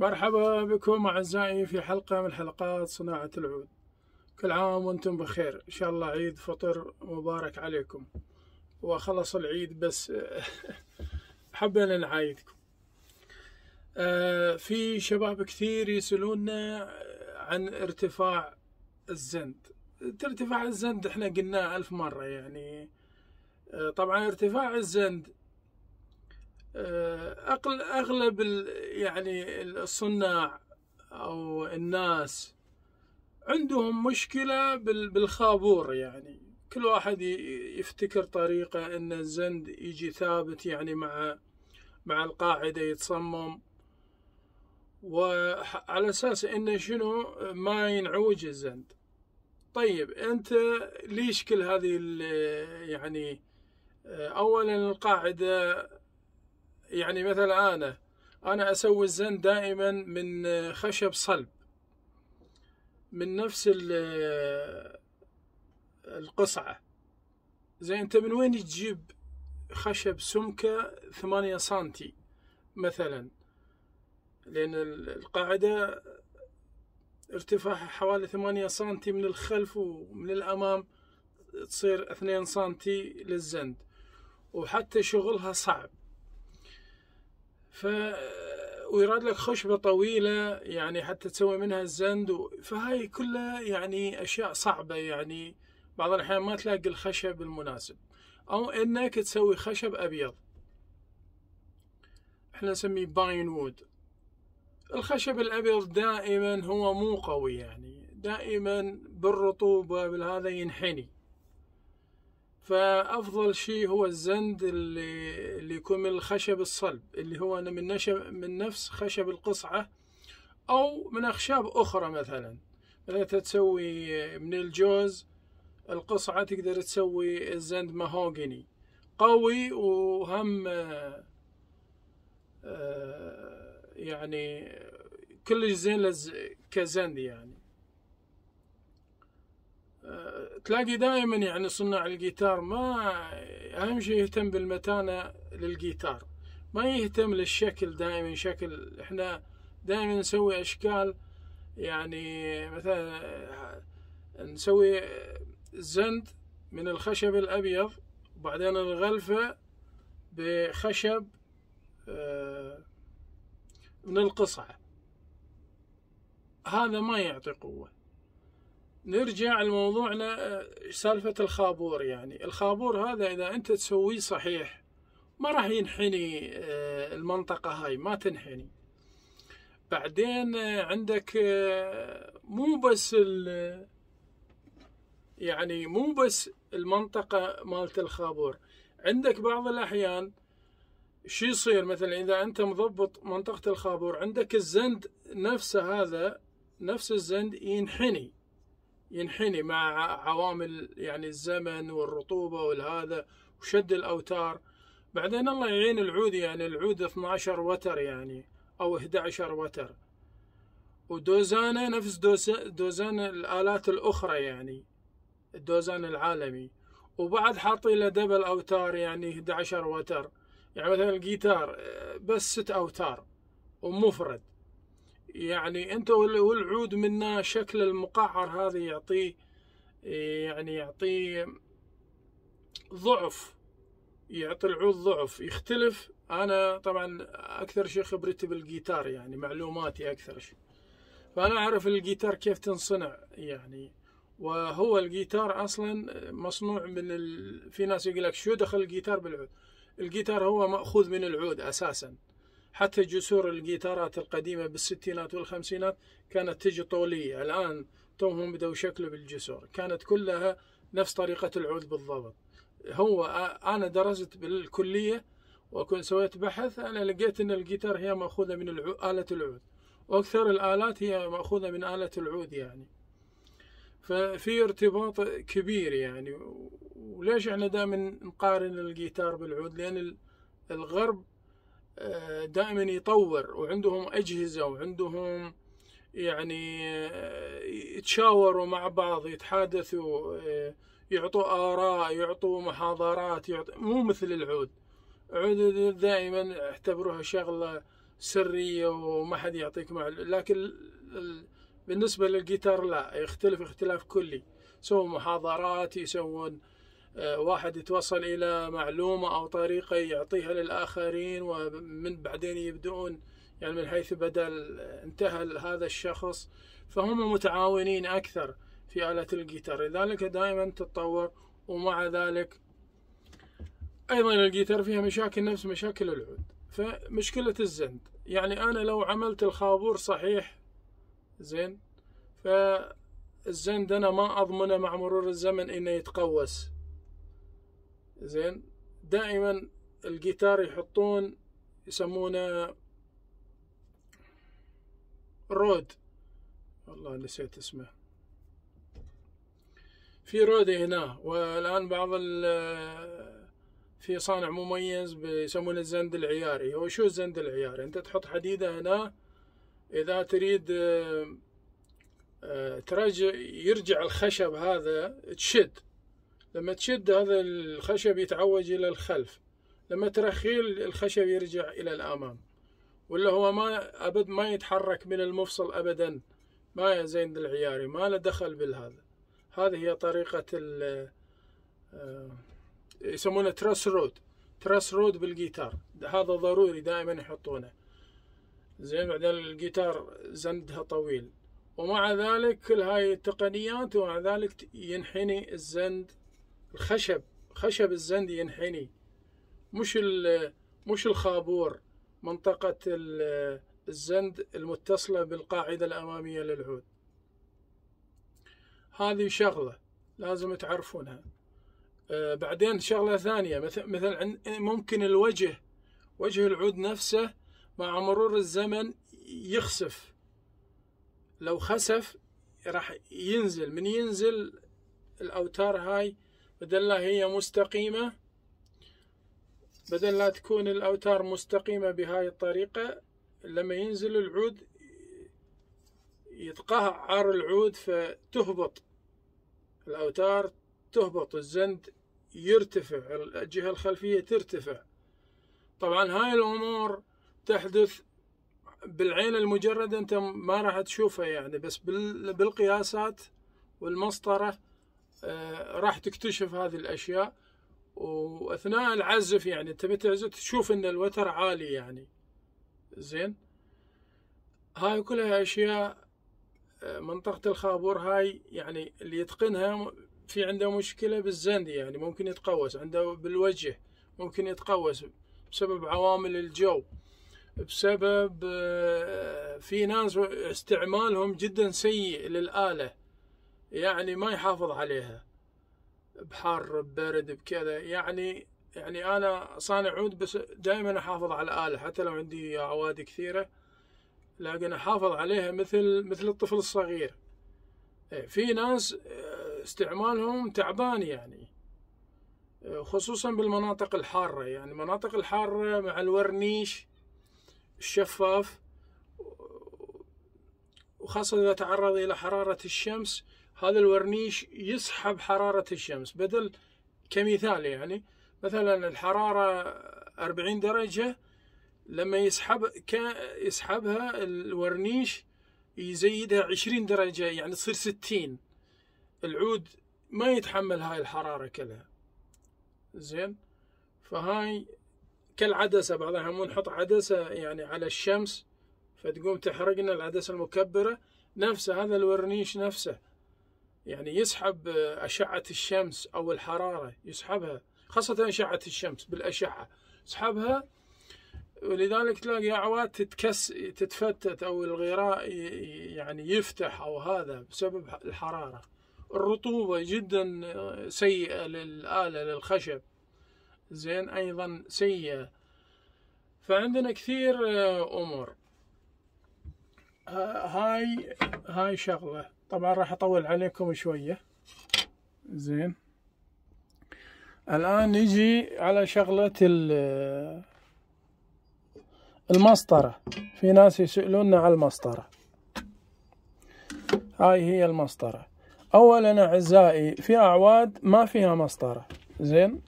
مرحبا بكم أعزائي في حلقة من حلقات صناعة العود كل عام وانتم بخير إن شاء الله عيد فطر مبارك عليكم وخلص العيد بس حبينا نعايدكم آه، في شباب كثير يسألونا عن ارتفاع الزند ارتفاع الزند احنا قلناه ألف مرة يعني آه، طبعا ارتفاع الزند آه، أقل اغلب يعني الصناع او الناس عندهم مشكله بالخابور يعني كل واحد يفتكر طريقه ان الزند يجي ثابت يعني مع مع القاعده يتصمم وعلى اساس انه شنو ما ينعوج الزند طيب انت ليش كل هذه يعني آه، اولا القاعده يعني مثلا أنا أنا أسوي الزن دائما من خشب صلب من نفس القصعة زين أنت من وين تجيب خشب سمكة ثمانية سنتي مثلا لأن القاعدة ارتفاعها حوالي ثمانية سنتي من الخلف ومن الأمام تصير اثنين سنتي للزند وحتى شغلها صعب ف ويراد لك خشبة طويلة يعني حتى تسوي منها الزند و... فهاي كلها يعني أشياء صعبة يعني بعض الأحيان ما تلاقي الخشب المناسب أو إنك تسوي خشب أبيض احنا نسميه باين وود الخشب الأبيض دائما هو مو قوي يعني دائما بالرطوبة بالهذا ينحني فافضل شيء هو الزند اللي اللي يكون من الخشب الصلب اللي هو من نشب من نفس خشب القصعه او من اخشاب اخرى مثلا مثلا تسوي من الجوز القصعه تقدر تسوي الزند ماهوجني قوي وهم آه، آه، يعني كلش زين كزند يعني تلاقي دائما يعني صناع الجيتار ما اهم شيء يهتم بالمتانه للجيتار ما يهتم للشكل دائما شكل احنا دائما نسوي اشكال يعني مثلا نسوي زند من الخشب الابيض وبعدين نغلفه بخشب من آه، القصعه هذا ما يعطي قوه نرجع لموضوعنا آه، سالفة الخابور يعني الخابور هذا إذا أنت تسويه صحيح ما راح ينحني آه، المنطقة هاي ما تنحني بعدين آه، عندك مو بس يعني مو بس المنطقة مالت الخابور عندك بعض الأحيان شي يصير مثلا إذا أنت مضبط منطقة الخابور عندك الزند نفسه هذا نفس الزند ينحني ينحني مع عوامل يعني الزمن والرطوبة والهذا وشد الأوتار بعدين الله يعين العود يعني العود 12 وتر يعني أو 11 وتر ودوزانه نفس دوزان الآلات الأخرى يعني الدوزان العالمي وبعد حاطين له دبل أوتار يعني 11 وتر يعني مثلا الجيتار آه، بس ست أوتار ومفرد يعني انت والعود منه شكل المقعر هذا يعطيه يعني يعطيه ضعف يعطي العود ضعف يختلف انا طبعا اكثر شيء خبرتي بالجيتار يعني معلوماتي اكثر شيء فانا اعرف الجيتار كيف تنصنع يعني وهو الجيتار اصلا مصنوع من ال... في ناس يقول لك شو دخل الجيتار بالعود الجيتار هو ماخوذ من العود اساسا حتى جسور الجيتارات القديمة بالستينات والخمسينات كانت تجي طولية الآن توهم بدأوا شكله بالجسور كانت كلها نفس طريقة العود بالضبط هو أنا درست بالكلية وكنت سويت بحث أنا لقيت أن الجيتار هي مأخوذة من آلة العود وأكثر الآلات هي مأخوذة من آلة العود يعني ففي ارتباط كبير يعني وليش احنا دائما نقارن الجيتار بالعود لأن الغرب دائما يطور وعندهم اجهزه وعندهم يعني آه، يتشاوروا مع بعض يتحادثوا آه، يعطوا اراء يعطوا محاضرات يعطوا مو مثل العود عود دائما اعتبروها شغله سريه وما حد يعطيك معلومه لكن بالنسبه للجيتار لا يختلف اختلاف كلي يسوون محاضرات يسوون آه، واحد يتوصل إلى معلومة أو طريقة يعطيها للآخرين ومن بعدين يبدؤون يعني من حيث بدل انتهى هذا الشخص فهم متعاونين أكثر في آلة الجيتار لذلك دائما تتطور ومع ذلك أيضا الجيتار فيها مشاكل نفس مشاكل العود فمشكلة الزند يعني أنا لو عملت الخابور صحيح زين فالزند أنا ما أضمنه مع مرور الزمن إنه يتقوس زين دائما الجيتار يحطون يسمونه رود والله نسيت اسمه في رود هنا والان بعض في صانع مميز يسمونه الزند العياري هو شو الزند العياري انت تحط حديده هنا اذا تريد آه، ترجع يرجع الخشب هذا تشد لما تشد هذا الخشب يتعوج إلى الخلف لما ترخيل الخشب يرجع إلى الأمام ولا هو ما أبد ما يتحرك من المفصل أبدا ما يا زين العياري ما له دخل بالهذا هذه هي طريقة ال آه، يسمونه تراس رود تراس رود بالجيتار هذا ضروري دائما يحطونه زين بعدين الجيتار زندها طويل ومع ذلك كل هاي التقنيات ومع ذلك ينحني الزند الخشب خشب الزند ينحني مش مش الخابور منطقة الزند المتصلة بالقاعدة الأمامية للعود هذه شغلة لازم تعرفونها آه، بعدين شغلة ثانية مثل, ممكن الوجه وجه العود نفسه مع مرور الزمن يخسف لو خسف راح ينزل من ينزل الأوتار هاي بدل لا هي مستقيمة بدل لا تكون الأوتار مستقيمة بهاي الطريقة لما ينزل العود يتقهعر العود فتهبط الأوتار تهبط الزند يرتفع الجهة الخلفية ترتفع طبعا هاي الأمور تحدث بالعين المجردة أنت ما راح تشوفها يعني بس بالقياسات والمسطرة آه، راح تكتشف هذه الاشياء واثناء العزف يعني انت بتعزف تشوف ان الوتر عالي يعني زين هاي كلها اشياء آه، منطقة الخابور هاي يعني اللي يتقنها في عنده مشكلة بالزند يعني ممكن يتقوس عنده بالوجه ممكن يتقوس بسبب عوامل الجو بسبب آه، في ناس استعمالهم جدا سيء للآلة يعني ما يحافظ عليها بحر ببرد بكذا يعني يعني انا صانع عود بس دائما احافظ على الاله حتى لو عندي عواد كثيره لكن احافظ عليها مثل مثل الطفل الصغير إيه، في ناس آه، استعمالهم تعبان يعني آه، خصوصا بالمناطق الحاره يعني المناطق الحاره مع الورنيش الشفاف وخاصه اذا تعرض الى حراره الشمس هذا الورنيش يسحب حرارة الشمس بدل كمثال يعني مثلا الحرارة 40 درجة لما يسحب يسحبها الورنيش يزيدها 20 درجة يعني تصير 60 العود ما يتحمل هاي الحرارة كلها زين فهاي كالعدسة بعضها مو نحط عدسة يعني على الشمس فتقوم تحرقنا العدسة المكبرة نفسه هذا الورنيش نفسه يعني يسحب أشعة الشمس أو الحرارة يسحبها خاصة أشعة الشمس بالأشعة يسحبها ولذلك تلاقي أعواد تتكس تتفتت أو الغراء يعني يفتح أو هذا بسبب الحرارة الرطوبة جدا سيئة للآلة للخشب زين أيضا سيئة فعندنا كثير آه، أمور آه، هاي هاي شغله طبعا راح اطول عليكم شوية زين الان نجي على شغلة المسطرة في ناس يسألوننا على المسطرة هاي هي المسطرة اولا اعزائي في اعواد ما فيها مسطرة زين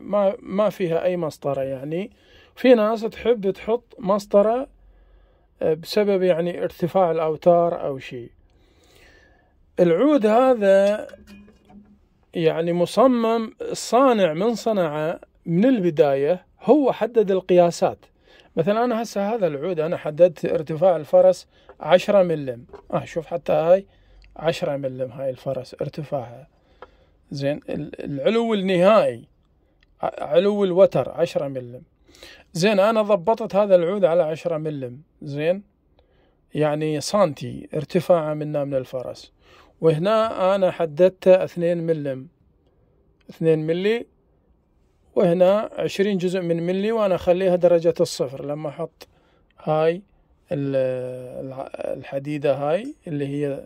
ما ما فيها اي مسطرة يعني في ناس تحب تحط مسطرة بسبب يعني ارتفاع الاوتار او شيء العود هذا يعني مصمم صانع من صنعه من البدايه هو حدد القياسات مثلا انا هسه هذا العود انا حددت ارتفاع الفرس عشرة ملم اه شوف حتى هاي عشرة ملم هاي الفرس ارتفاعها زين العلو النهائي علو الوتر عشرة ملم زين انا ضبطت هذا العود على عشرة ملم زين يعني سانتي ارتفاعه منا من الفرس وهنا أنا حددت اثنين ملم اثنين ملي وهنا عشرين جزء من ملي وأنا أخليها درجة الصفر لما أحط هاي الحديدة هاي اللي هي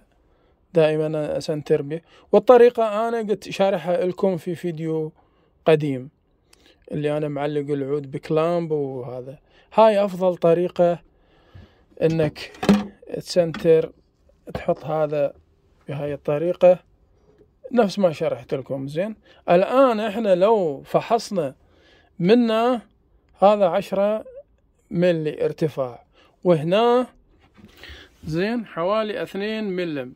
دائما أسنتر به والطريقة أنا قلت شارحها لكم في فيديو قديم اللي أنا معلق العود بكلامب وهذا هاي أفضل طريقة أنك تسنتر تحط هذا بهاي الطريقة نفس ما شرحت لكم زين الآن احنا لو فحصنا منا هذا عشرة ملي ارتفاع وهنا زين حوالي اثنين ملم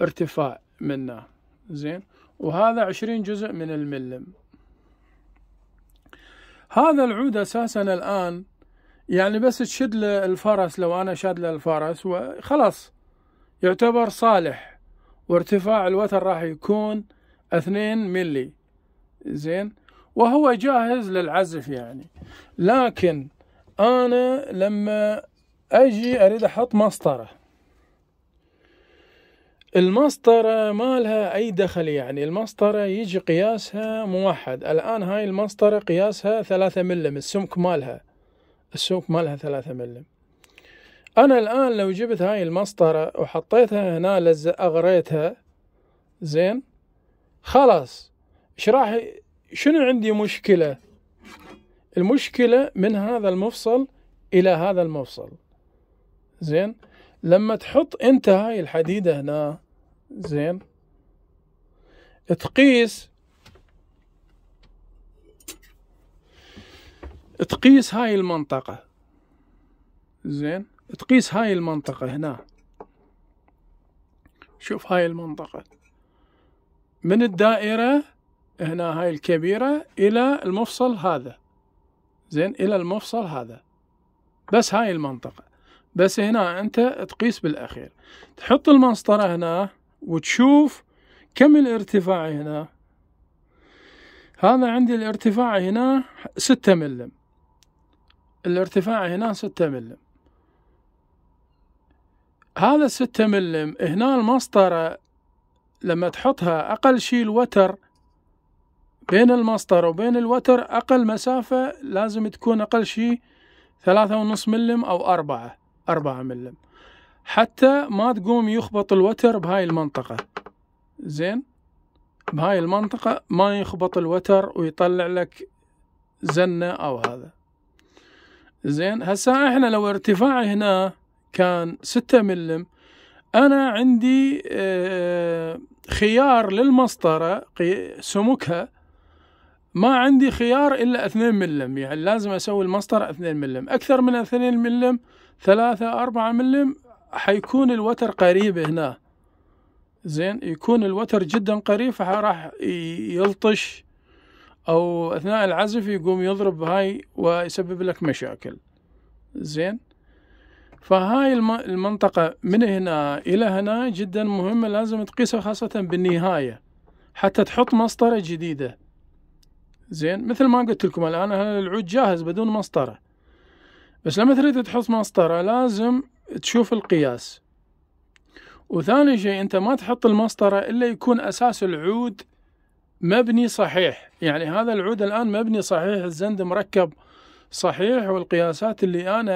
ارتفاع منا زين وهذا عشرين جزء من الملم هذا العود اساسا الان يعني بس تشد الفرس لو انا شاد الفرس وخلاص يعتبر صالح وارتفاع الوتر راح يكون اثنين ملي زين وهو جاهز للعزف يعني لكن انا لما اجي اريد احط مسطره المسطرة ما لها أي دخل يعني المسطرة يجي قياسها موحد الآن هاي المسطرة قياسها ثلاثة ملم السمك مالها السمك مالها ثلاثة ملم أنا الآن لو جبت هاي المسطرة وحطيتها هنا لز أغريتها زين خلاص إيش راح شنو عندي مشكلة المشكلة من هذا المفصل إلى هذا المفصل زين لما تحط أنت هاي الحديدة هنا زين تقيس تقيس هاي المنطقة زين تقيس هاي المنطقة هنا شوف هاي المنطقة من الدائرة هنا هاي الكبيرة إلى المفصل هذا زين إلى المفصل هذا بس هاي المنطقة بس هنا أنت تقيس بالأخير تحط المسطرة هنا وتشوف كم الارتفاع هنا هذا عندي الارتفاع هنا ستة ملم الارتفاع هنا ستة ملم هذا الستة ملم هنا المسطرة لما تحطها أقل شيء الوتر بين المسطرة وبين الوتر أقل مسافة لازم تكون أقل شيء ثلاثة ونص ملم أو أربعة أربعة ملم حتى ما تقوم يخبط الوتر بهاي المنطقة زين بهاي المنطقة ما يخبط الوتر ويطلع لك زنة أو هذا زين هسا احنا لو ارتفاع هنا كان 6 ملم أنا عندي آه، خيار للمسطرة سمكها ما عندي خيار إلا 2 ملم يعني لازم أسوي المسطرة 2 ملم أكثر من 2 ملم 3 4 ملم حيكون الوتر قريب هنا زين يكون الوتر جدا قريب فراح يلطش أو أثناء العزف يقوم يضرب هاي ويسبب لك مشاكل زين فهاي المنطقة من هنا إلى هنا جدا مهمة لازم تقيسها خاصة بالنهاية حتى تحط مسطرة جديدة زين مثل ما قلت لكم الآن العود جاهز بدون مسطرة بس لما تريد تحط مسطرة لازم تشوف القياس وثاني شيء أنت ما تحط المسطرة إلا يكون أساس العود مبني صحيح يعني هذا العود الآن مبني صحيح الزند مركب صحيح والقياسات اللي أنا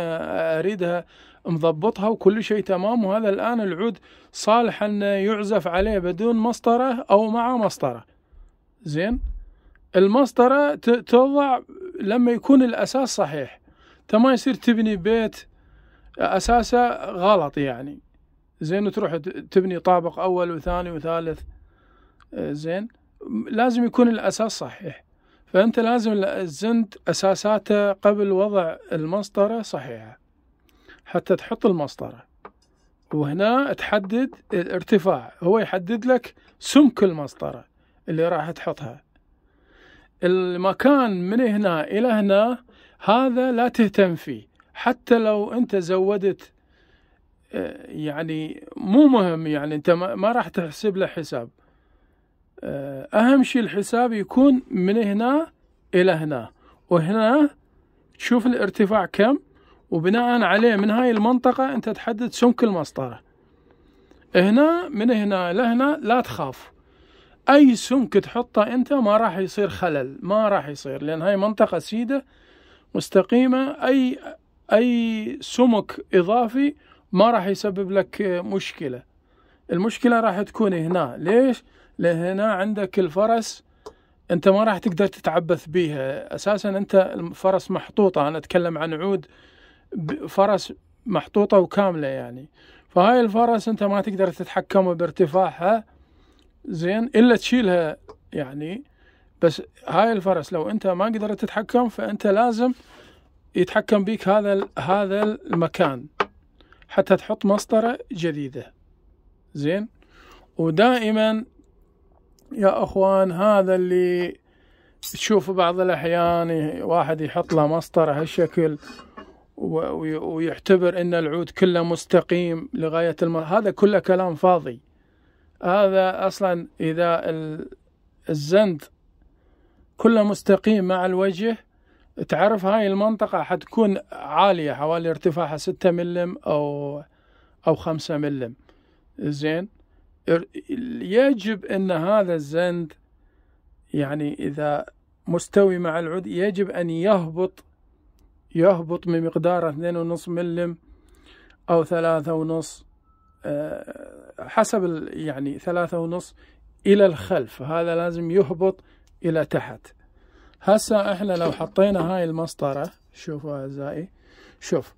أريدها مضبطها وكل شيء تمام وهذا الآن العود صالح أنه يعزف عليه بدون مسطرة أو مع مسطرة زين المسطرة توضع لما يكون الأساس صحيح ما يصير تبني بيت أساسه غلط يعني زين وتروح تبني طابق أول وثاني وثالث زين لازم يكون الأساس صحيح فأنت لازم الزند أساساته قبل وضع المسطرة صحيحة حتى تحط المسطره وهنا تحدد الارتفاع هو يحدد لك سمك المسطره اللي راح تحطها المكان من هنا الى هنا هذا لا تهتم فيه حتى لو انت زودت آه، يعني مو مهم يعني انت ما راح تحسب له حساب آه، اهم شيء الحساب يكون من هنا الى هنا وهنا تشوف الارتفاع كم وبناء عليه من هاي المنطقة أنت تحدد سمك المسطرة هنا من هنا لهنا لا تخاف أي سمك تحطه أنت ما راح يصير خلل ما راح يصير لأن هاي منطقة سيدة مستقيمة أي أي سمك إضافي ما راح يسبب لك مشكلة المشكلة راح تكون هنا ليش؟ لأن هنا عندك الفرس انت ما راح تقدر تتعبث بيها اساسا انت الفرس محطوطه انا اتكلم عن عود فرس محطوطة وكاملة يعني فهاي الفرس انت ما تقدر تتحكم بارتفاعها زين الا تشيلها يعني بس هاي الفرس لو انت ما قدرت تتحكم فانت لازم يتحكم بيك هذا هذا المكان حتى تحط مسطرة جديدة زين ودائما يا اخوان هذا اللي تشوف بعض الاحيان واحد يحط له مسطرة هالشكل ويعتبر أن العود كله مستقيم لغاية الم... هذا كله كلام فاضي هذا أصلا إذا الزند كله مستقيم مع الوجه تعرف هاي المنطقة حتكون عالية حوالي ارتفاعها ستة ملم أو أو خمسة ملم زين يجب أن هذا الزند يعني إذا مستوي مع العود يجب أن يهبط يهبط بمقدار 2.5 ملم أو 3.5 آه، حسب يعني 3.5 إلى الخلف هذا لازم يهبط إلى تحت هسا احنا لو حطينا هاي المسطرة شوفوا أعزائي شوف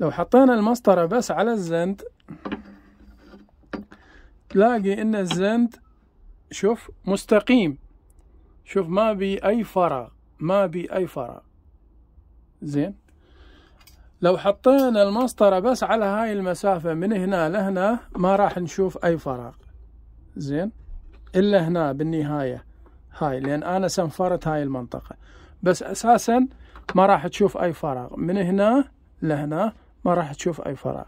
لو حطينا المسطرة بس على الزند تلاقي ان الزند شوف مستقيم شوف ما بي اي فراغ ما بي اي فراغ زين لو حطينا المسطرة بس على هاي المسافة من هنا لهنا ما راح نشوف أي فراغ زين إلا هنا بالنهاية هاي لأن أنا سنفرت هاي المنطقة بس أساسا ما راح تشوف أي فراغ من هنا لهنا ما راح تشوف أي فراغ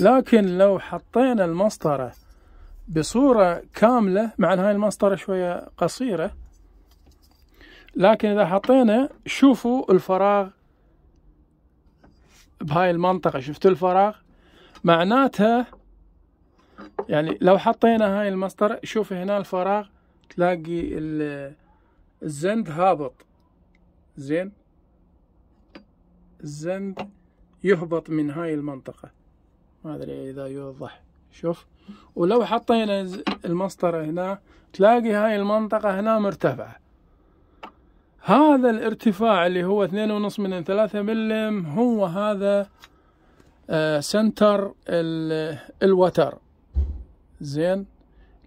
لكن لو حطينا المسطرة بصورة كاملة مع هاي المسطرة شوية قصيرة لكن إذا حطينا شوفوا الفراغ بهاي المنطقة شفتوا الفراغ معناتها يعني لو حطينا هاي المسطرة شوف هنا الفراغ تلاقي الزند هابط زين الزند يهبط من هاي المنطقة ما أدري إذا يوضح شوف ولو حطينا المسطرة هنا تلاقي هاي المنطقة هنا مرتفعة هذا الارتفاع اللي هو 2.5 من 3 ملم هو هذا آه، سنتر الوتر زين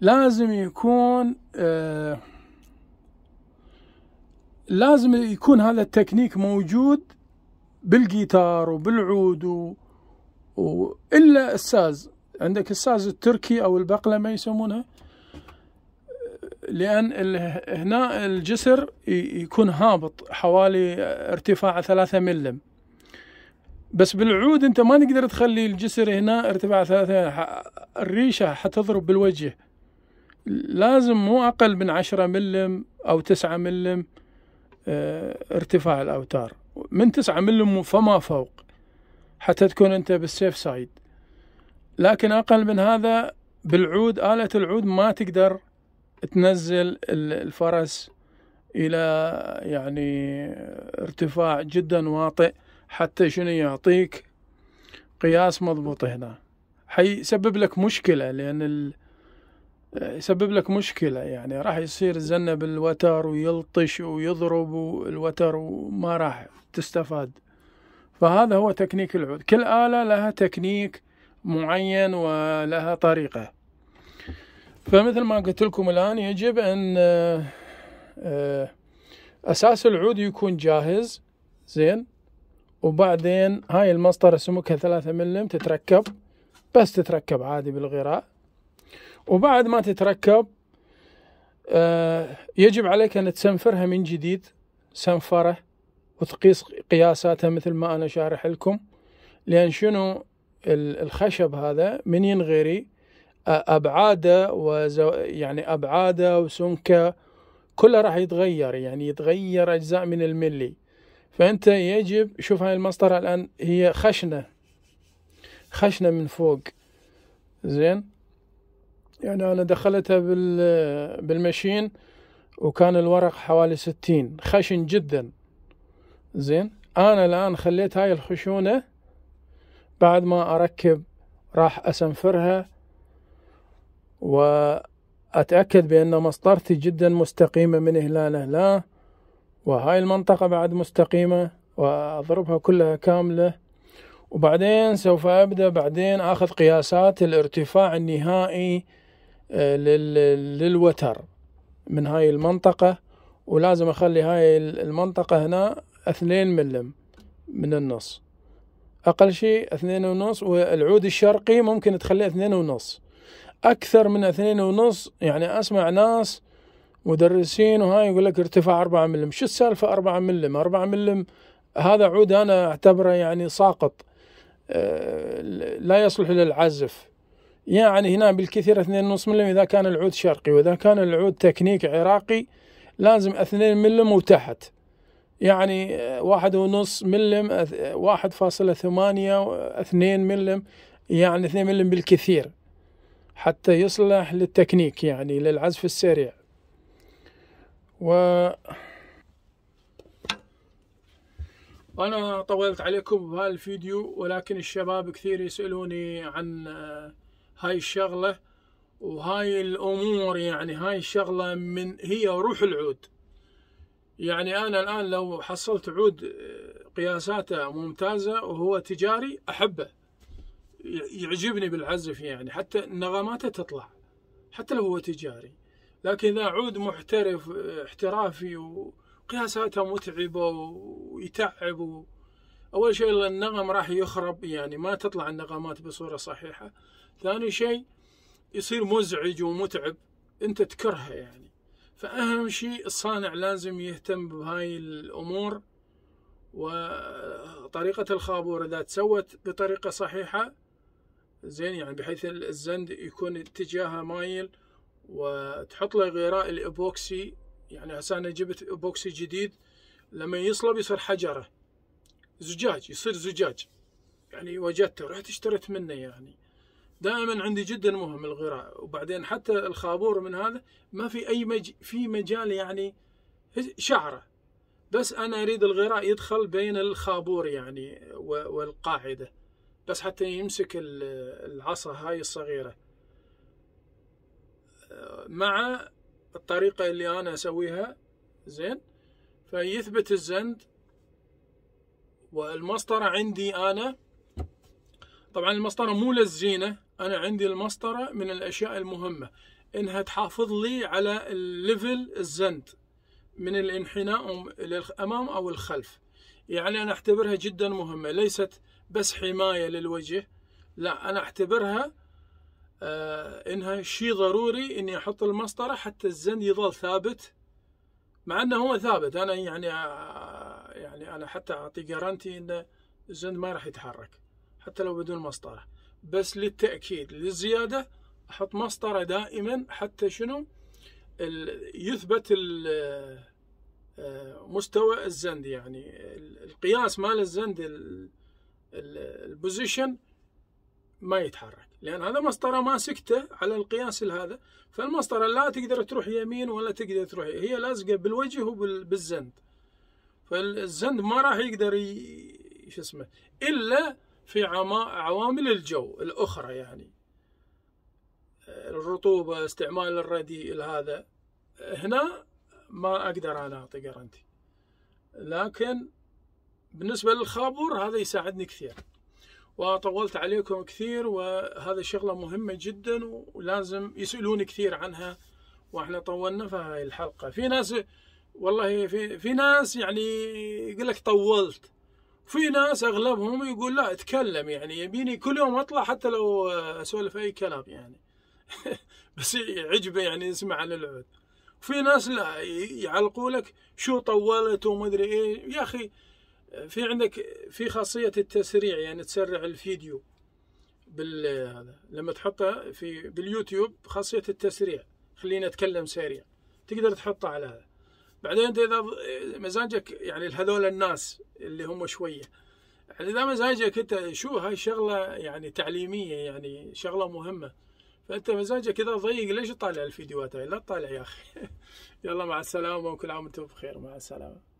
لازم يكون آه، لازم يكون هذا التكنيك موجود بالجيتار وبالعود والا الساز عندك الساز التركي او البقلمه يسمونها لأن هنا الجسر يكون هابط حوالي ارتفاع ثلاثة ملم بس بالعود انت ما نقدر تخلي الجسر هنا ارتفاع ثلاثة الريشة حتضرب بالوجه لازم مو أقل من عشرة ملم أو تسعة ملم آه، ارتفاع الأوتار من تسعة ملم فما فوق حتى تكون انت بالسيف سايد لكن أقل من هذا بالعود آلة العود ما تقدر تنزل الفرس الى يعني ارتفاع جدا واطئ حتى شنو يعطيك قياس مضبوط هنا حيسبب لك مشكله لان ال... يسبب لك مشكله يعني راح يصير زنه بالوتر ويلطش ويضرب الوتر وما راح تستفاد فهذا هو تكنيك العود كل اله لها تكنيك معين ولها طريقه فمثل ما قلت لكم الآن يجب أن آه، آه، أساس العود يكون جاهز زين وبعدين هاي المسطرة سمكها ثلاثة ملم تتركب بس تتركب عادي بالغراء وبعد ما تتركب آه، يجب عليك أن تسنفرها من جديد سنفرة وتقيس قياساتها مثل ما أنا شارح لكم لأن شنو الخشب هذا من ينغري ابعاده وزو يعني ابعاده وسمكه كله راح يتغير يعني يتغير اجزاء من الملي فانت يجب شوف هاي المسطره الان هي خشنه خشنه من فوق زين يعني انا دخلتها بال بالمشين وكان الورق حوالي ستين خشن جدا زين انا الان خليت هاي الخشونه بعد ما اركب راح اسنفرها وأتأكد بأن مسطرتي جدا مستقيمة من هنا لا وهاي المنطقة بعد مستقيمة وأضربها كلها كاملة وبعدين سوف أبدأ بعدين أخذ قياسات الارتفاع النهائي آه، للوتر من هاي المنطقة ولازم أخلي هاي المنطقة هنا اثنين ملم من النص أقل شيء اثنين ونص والعود الشرقي ممكن تخليه اثنين ونص أكثر من اثنين ونص يعني أسمع ناس مدرسين وهاي يقول لك ارتفاع أربعة ملم شو السالفة أربعة ملم أربعة ملم هذا عود أنا أعتبره يعني ساقط آه، لا يصلح للعزف يعني هنا بالكثير 2.5 ملم إذا كان العود شرقي وإذا كان العود تكنيك عراقي لازم 2 ملم وتحت يعني آه، واحد ونص ملم آه، واحد فاصلة ثمانية اثنين ملم يعني اثنين ملم بالكثير حتى يصلح للتكنيك يعني للعزف السريع و أنا طولت عليكم بهذا الفيديو ولكن الشباب كثير يسألوني عن آه، هاي الشغلة وهاي الأمور يعني هاي الشغلة من هي روح العود يعني أنا الآن لو حصلت عود آه، قياساته ممتازة وهو تجاري أحبه يعجبني بالعزف يعني حتى نغماته تطلع حتى لو هو تجاري لكن اذا عود محترف احترافي وقياساته متعبه ويتعب اول شيء النغم راح يخرب يعني ما تطلع النغمات بصوره صحيحه ثاني شيء يصير مزعج ومتعب انت تكرهه يعني فاهم شيء الصانع لازم يهتم بهاي الامور وطريقه الخابور اذا تسوت بطريقه صحيحه زين يعني بحيث الزند يكون اتجاهه مايل وتحط له غراء الابوكسي يعني هسه انا جبت ابوكسي جديد لما يصلب يصير حجره زجاج يصير زجاج يعني وجدته رحت اشتريت منه يعني دائما عندي جدا مهم الغراء وبعدين حتى الخابور من هذا ما في اي مج... في مجال يعني شعره بس انا اريد الغراء يدخل بين الخابور يعني والقاعده بس حتى يمسك العصا هاي الصغيرة مع الطريقة اللي أنا أسويها زين فيثبت الزند والمسطرة عندي أنا طبعا المسطرة مو للزينة أنا عندي المسطرة من الأشياء المهمة إنها تحافظ لي على الليفل الزند من الانحناء للأمام أو الخلف يعني أنا أعتبرها جدا مهمة ليست بس حماية للوجه لا أنا أعتبرها آه إنها شيء ضروري إني أحط المسطرة حتى الزند يظل ثابت مع إنه هو ثابت أنا يعني آه يعني أنا حتى أعطي جارانتي إن الزند ما راح يتحرك حتى لو بدون مسطرة بس للتأكيد للزيادة أحط مسطرة دائما حتى شنو يثبت آه، مستوى الزند يعني القياس مال الزند البوزيشن ما يتحرك لان هذا مسطره ماسكته على القياس هذا فالمسطره لا تقدر تروح يمين ولا تقدر تروح هي لازقه بالوجه وبالزند فالزند ما راح يقدر ي... شو اسمه الا في عوامل الجو الاخرى يعني الرطوبه استعمال الرديء هذا هنا ما اقدر انا اعطي جرنتي لكن بالنسبة للخابر هذا يساعدني كثير وطولت عليكم كثير وهذا شغلة مهمة جدا ولازم يسألوني كثير عنها واحنا طولنا في هاي الحلقة في ناس والله في, في ناس يعني يقول لك طولت في ناس اغلبهم يقول لا اتكلم يعني يبيني كل يوم اطلع حتى لو اسولف اي كلام يعني بس عجبه يعني يسمع عن العود في ناس لا يعلقوا لك شو طولت وما ادري ايه يا اخي في عندك في خاصيه التسريع يعني تسرع الفيديو بال هذا لما تحطه في باليوتيوب خاصيه التسريع خلينا اتكلم سريع تقدر تحطه على هذا بعدين انت اذا مزاجك يعني هذول الناس اللي هم شويه يعني اذا مزاجك انت شو هاي شغله يعني تعليميه يعني شغله مهمه فانت مزاجك اذا ضيق ليش تطالع الفيديوهات هاي لا تطالع يا اخي يلا مع السلامه وكل عام وانتم بخير مع السلامه